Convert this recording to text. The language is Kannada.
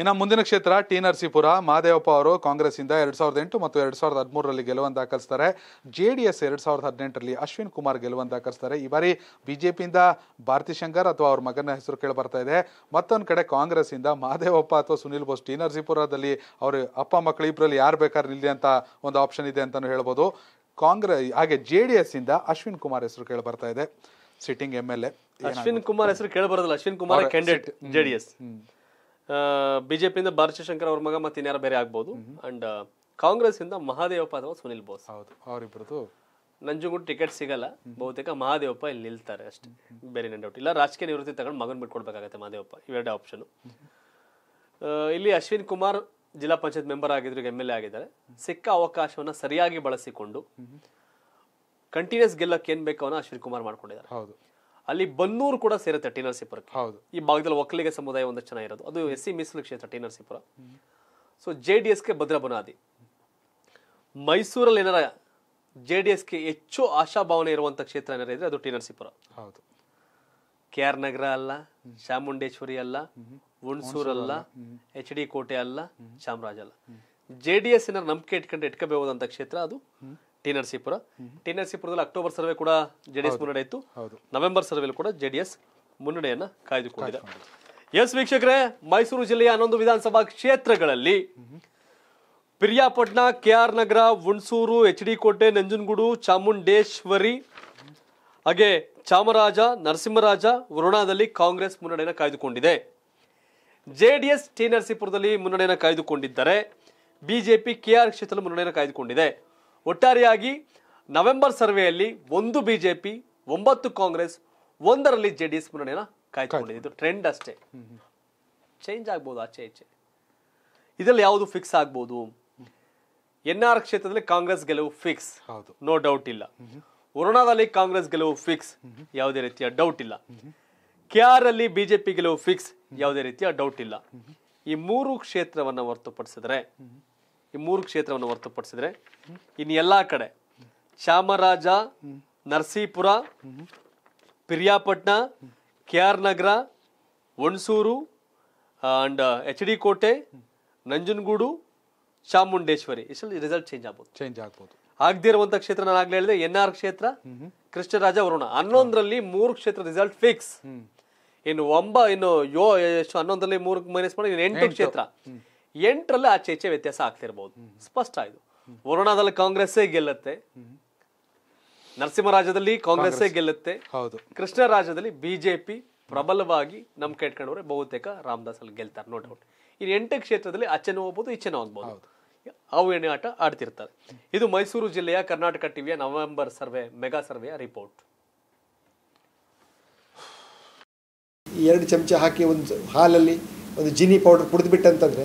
ಇನ್ನು ಮುಂದಿನ ಕ್ಷೇತ್ರ ಟಿ ನರಸೀಪುರ ಮಹದೇವಪ್ಪ ಅವರು ಇಂದ ಎರಡ್ ಸಾವಿರದ ಎಂಟು ಮತ್ತು ಎರಡು ಸಾವಿರದ ಹದಿಮೂರರಲ್ಲಿ ಗೆಲುವನ್ನು ದಾಖಲಿಸ್ತಾರೆ ಜೆ ಡಿ ಎಸ್ ಸಾವಿರದ ಹದಿನೆಂಟರಲ್ಲಿ ಅಶ್ವಿನ್ ಕುಮಾರ್ ಗೆಲುವನ್ನು ದಾಖಲಿಸ್ತಾರೆ ಈ ಬಾರಿ ಬಿಜೆಪಿಯಿಂದ ಭಾರತಿ ಶಂಕರ್ ಅಥವಾ ಅವ್ರ ಮಗನ ಹೆಸರು ಕೇಳಿ ಬರ್ತಾ ಇದೆ ಮತ್ತೊಂದು ಕಡೆ ಕಾಂಗ್ರೆಸ್ ಇಂದ ಮಾದೇವಪ್ಪ ಅಥವಾ ಸುನಿಲ್ ಬೋಸ್ ಟಿ ನರಸೀಪುರದಲ್ಲಿ ಅವರು ಅಪ್ಪ ಮಕ್ಕಳು ಇಬ್ಬರಲ್ಲಿ ಯಾರು ಬೇಕಾದ್ರೆ ನಿಲ್ಲಿ ಅಂತ ಒಂದು ಆಪ್ಷನ್ ಇದೆ ಅಂತಲೂ ಹೇಳ್ಬೋದು ಕಾಂಗ್ರೆಸ್ ಹಾಗೆ ಜೆ ಡಿ ಎಸ್ ಇಂದ ಅಶ್ವಿನ್ ಕುಮಾರ್ ಹೆಸರು ಕೇಳಿ ಬರ್ತಾ ಇದೆ sitting M L A Ashwin Kumar ಹೆಸರು ಕೇಳಿ ಬರೋದಿಲ್ಲ ಅಶ್ವಿನ್ ಕುಮಾರ್ ಕ್ಯಾಂಡಿಡೇಟ್ ಜೆಡಿಎಸ್ ಬಿಜೆಪಿಯಿಂದ ಜೆ ಅವ್ರ ಮಗ ಮತ್ತೆ ಇನ್ಯಾರ ಬೇರೆ ಆಗ್ಬೋದು ಅಂಡ್ ಕಾಂಗ್ರೆಸ್ ಇಂದ ಮಹಾದೇವಪ್ಪ ಅಥವಾ ಸುನಿಲ್ ಬೋಸ್ ಹೌದು ಅವರಿಬ್ಬರದು ನಂಜುಗುಡ್ ಟಿಕೆಟ್ ಸಿಗಲ್ಲ ಬಹುತೇಕ ಮಹಾದೇವಪ್ಪ ಇಲ್ಲಿ ನಿಲ್ತಾರೆ ಅಷ್ಟೇ ಬೇರೆ ಡೌಟ್ ಇಲ್ಲ ರಾಜಕೀಯ ನಿವೃತ್ತಿ ತಗೊಂಡು ಮಗನ್ ಬಿಟ್ಕೊಡ್ಬೇಕಾಗತ್ತೆ ಮಹಾದೇವಪ್ಪ ಇವೆರಡೇ ಆಪ್ಷನ್ ಇಲ್ಲಿ ಅಶ್ವಿನ್ ಕುಮಾರ್ ಜಿಲ್ಲಾ ಪಂಚಾಯತ್ ಮೆಂಬರ್ ಆಗಿದ್ರು ಎಮ್ ಎಲ್ ಎ ಆಗಿದ್ದಾರೆ ಸಿಕ್ಕ ಅವಕಾಶವನ್ನ ಸರಿಯಾಗಿ ಬಳಸಿಕೊಂಡು ಕಂಟಿನ್ಯೂಸ್ ಗೆಲ್ಲಕ್ಕೆ ಏನ್ ಬೇಕು ಅಶ್ವಿನ್ ಕುಮಾರ್ ಮಾಡ್ಕೊಂಡಿದ್ದಾರೆ ಅಲ್ಲಿ ಬನ್ನೂರು ಕೂಡ ಸೇರುತ್ತೆ ಟಿ ನರಸೀಪುರಕ್ಕೆ ಹೌದು ಈ ಭಾಗದಲ್ಲಿ ಒಕ್ಕಲಿಗ ಸಮುದಾಯ ಒಂದು ಚೆನ್ನಾಗಿರೋದು ಅದು ಎಸ್ ಸಿ ಮೀಸಲು ಕ್ಷೇತ್ರ T Narasipura so J D ಎಸ್ಗೆ ಭದ್ರ ಬುನಾದಿ ಮೈಸೂರಲ್ಲಿ ಏನಾರ ಜೆ ಡಿ ಎಸ್ಗೆ ಹೆಚ್ಚು ಆಶಾಭಾವನೆ ಇರುವಂಥ ಕ್ಷೇತ್ರ ಏನಾರ ಇದ್ರೆ ಅದು ಟಿ ನರಸೀಪುರ ಹೌದು ಕೆ ಆರ್ ನಗರ ಅಲ್ಲ ಚಾಮುಂಡೇಶ್ವರಿ ಅಲ್ಲ ಅಲ್ಲ ಎಚ್ ಡಿ ಕೋಟೆ ಅಲ್ಲ ಚಾಮರಾಜ ಅಲ್ಲ ಜೆ ಡಿ ಎಸ್ ಏನಾರ ನಂಬಿಕೆ ಇಟ್ಕೊಂಡು ಇಟ್ಕೋಬಹುದಂಥ ಕ್ಷೇತ್ರ ಅದು T Narasipura T October survey ಕೂಡ ಜೆಡಿಎಸ್ ಮುನ್ನಡೆ ಇತ್ತು ನವೆಂಬರ್ ಸರ್ವೆಲ್ ಕೂಡ ಜೆಡಿಎಸ್ ಮುನ್ನಡೆಯನ್ನ ಕಾಯ್ದುಕೊಂಡಿದೆ ಎಸ್ ವೀಕ್ಷಕರೇ ಮೈಸೂರು ಜಿಲ್ಲೆಯ ಹನ್ನೊಂದು ವಿಧಾನಸಭಾ ಕ್ಷೇತ್ರಗಳಲ್ಲಿ Piriyapatna K R Nagar Hunsur H D Kote Nanjangud Chamundeshwari ಹಾಗೆ ಚಾಮರಾಜ ನರಸಿಂಹರಾಜ ವರುಣಾದಲ್ಲಿ ಕಾಂಗ್ರೆಸ್ ಮುನ್ನಡೆಯನ್ನು ಕಾಯ್ದುಕೊಂಡಿದೆ ಜೆ ಡಿ ಎಸ್ ಟಿ ನರಸೀಪುರದಲ್ಲಿ ಮುನ್ನಡೆಯನ್ನು ಕಾಯ್ದುಕೊಂಡಿದ್ದರೆ ಬಿಜೆಪಿ ಕೆಆರ್ ಕ್ಷೇತ್ರದಲ್ಲಿ ಮುನ್ನಡೆಯನ್ನು ಕಾಯ್ದುಕೊಂಡಿದೆ ಒಟ್ಟಾರೆಯಾಗಿ ನವೆಂಬರ್ ಸರ್ವೆಯಲ್ಲಿ ಒಂದು ಬಿಜೆಪಿ ಒಂಬತ್ತು ಕಾಂಗ್ರೆಸ್ ಒಂದರಲ್ಲಿ ಜೆ ಡಿ ಎಸ್ ಟ್ರೆಂಡ್ ಅಷ್ಟೇ ಚೇಂಜ್ ಆಗ್ಬೋದು ಆಚೆ ಈಚೆ ಇದರಲ್ಲಿ ಯಾವುದು ಫಿಕ್ಸ್ ಆಗ್ಬೋದು ಎನ್ ಆರ್ ಕ್ಷೇತ್ರದಲ್ಲಿ ಕಾಂಗ್ರೆಸ್ ಗೆಲುವು ಫಿಕ್ಸ್ ನೋ ಡೌಟ್ ಇಲ್ಲ ವರುಣಾದಲ್ಲಿ ಕಾಂಗ್ರೆಸ್ ಗೆಲುವು ಫಿಕ್ಸ್ ಯಾವುದೇ ರೀತಿಯ ಡೌಟ್ ಇಲ್ಲ ಕೆ ಆರ್ ಅಲ್ಲಿ ಬಿಜೆಪಿ ಗೆಲುವು ಫಿಕ್ಸ್ ಯಾವುದೇ ರೀತಿಯ ಡೌಟ್ ಇಲ್ಲ ಈ ಮೂರು ಕ್ಷೇತ್ರವನ್ನು ಹೊರತುಪಡಿಸಿದ್ರೆ ಈ ಮೂರು ಕ್ಷೇತ್ರವನ್ನು ಹೊರತುಪಡಿಸಿದ್ರೆ ಇನ್ನು ಎಲ್ಲಾ ಕಡೆ Chamaraja Narasipura Piriyapatna K R Nagar Hunsur and H D Kote Nanjangud Chamundeshwari ಇಷ್ಟು ರಿಸಲ್ಟ್ ಚೇಂಜ್ ಆಗ್ಬೋದು ಚೇಂಜ್ ಆಗ್ಬೋದು ಆಗದೇ ಇರುವಂತಹ ಕ್ಷೇತ್ರ ನಾನು ಆಗ್ಲೇ ಹೇಳಿದೆ ಎನ್ ಆರ್ ಕ್ಷೇತ್ರ ಕೃಷ್ಣರಾಜ ವರುಣ ಹನ್ನೊಂದರಲ್ಲಿ ಮೂರು ಕ್ಷೇತ್ರ ರಿಸಲ್ಟ್ ಫಿಕ್ಸ್ ಇನ್ನು ಒಂಬ ಇನ್ನು ಯೋ ಎಷ್ಟು ಹನ್ನೊಂದರಲ್ಲಿ ಮೂರು ಮೈನಸ್ ಮಾಡಿ ಎಂಟು ಕ್ಷೇತ್ರ ಎಂಟರಲ್ಲಿ ಆಚೆ ಈಚೆ ವ್ಯತ್ಯಾಸ ಆಗ್ತಿರ್ಬೋದು ಸ್ಪಷ್ಟ ಇದು ವರುಣಾದಲ್ಲಿ ಕಾಂಗ್ರೆಸ್ಸೇ ಗೆಲ್ಲುತ್ತೆ ನರಸಿಂಹರಾಜದಲ್ಲಿ ಕಾಂಗ್ರೆಸ್ಸೇ ಗೆಲ್ಲುತ್ತೆ ಹೌದು ಕೃಷ್ಣರಾಜದಲ್ಲಿ ಬಿಜೆಪಿ ಪ್ರಬಲವಾಗಿ ನಮ್ ಕೇಟ್ಕೊಂಡವ್ರೆ ಬಹುತೇಕ ರಾಮದಾಸ್ ಅಲ್ಲಿ ಗೆಲ್ತಾರೆ ನೋ ಡೌಟ್ ಇನ್ ಎಂಟು ಕ್ಷೇತ್ರದಲ್ಲಿ ಅಚ್ಚೆನ ಹೋಗ್ಬೋದು ಈಚೆನೂ ಹೋಗ್ಬೋದು ಅವು ಎಣ್ಣೆ ಆಟ ಆಡ್ತಿರ್ತಾರೆ ಇದು ಮೈಸೂರು ಜಿಲ್ಲೆಯ ಕರ್ನಾಟಕ ಟಿವಿಯ ನವೆಂಬರ್ ಸರ್ವೆ ಮೆಗಾ ಸರ್ವೆಯ ರಿಪೋರ್ಟ್ ಎರಡು ಚಮಚ ಹಾಕಿ ಒಂದು ಹಾಲಲ್ಲಿ ಒಂದು ಜಿನಿ ಪೌಡರ್ ಕುಡಿದ್ಬಿಟ್ಟಂತಂದ್ರೆ